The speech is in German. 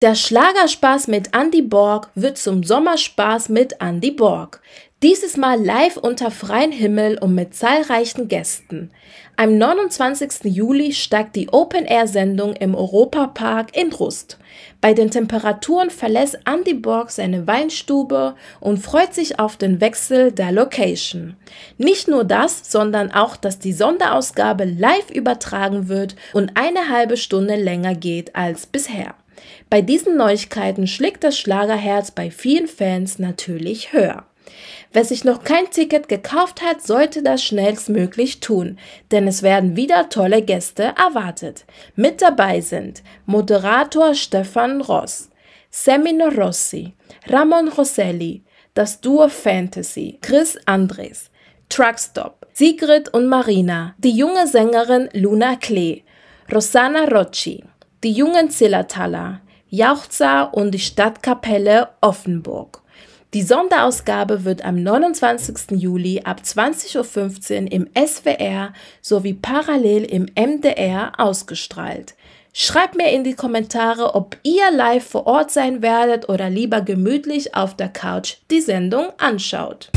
Der Schlagerspaß mit Andy Borg wird zum Sommerspaß mit Andy Borg. Dieses Mal live unter freiem Himmel und mit zahlreichen Gästen. Am 29. Juli steigt die Open-Air-Sendung im Europapark in Rust. Bei den Temperaturen verlässt Andy Borg seine Weinstube und freut sich auf den Wechsel der Location. Nicht nur das, sondern auch, dass die Sonderausgabe live übertragen wird und eine halbe Stunde länger geht als bisher. Bei diesen Neuigkeiten schlägt das Schlagerherz bei vielen Fans natürlich höher. Wer sich noch kein Ticket gekauft hat, sollte das schnellstmöglich tun, denn es werden wieder tolle Gäste erwartet. Mit dabei sind Moderator Stefan Ross, Semino Rossi, Ramon Rosselli, das Duo Fantasy, Chris Andres, Truckstop, Sigrid und Marina, die junge Sängerin Luna Klee, Rosanna Rocci, die jungen Zillertaler, Jauchzer und die Stadtkapelle Offenburg. Die Sonderausgabe wird am 29. Juli ab 20.15 Uhr im SWR sowie parallel im MDR ausgestrahlt. Schreibt mir in die Kommentare, ob ihr live vor Ort sein werdet oder lieber gemütlich auf der Couch die Sendung anschaut.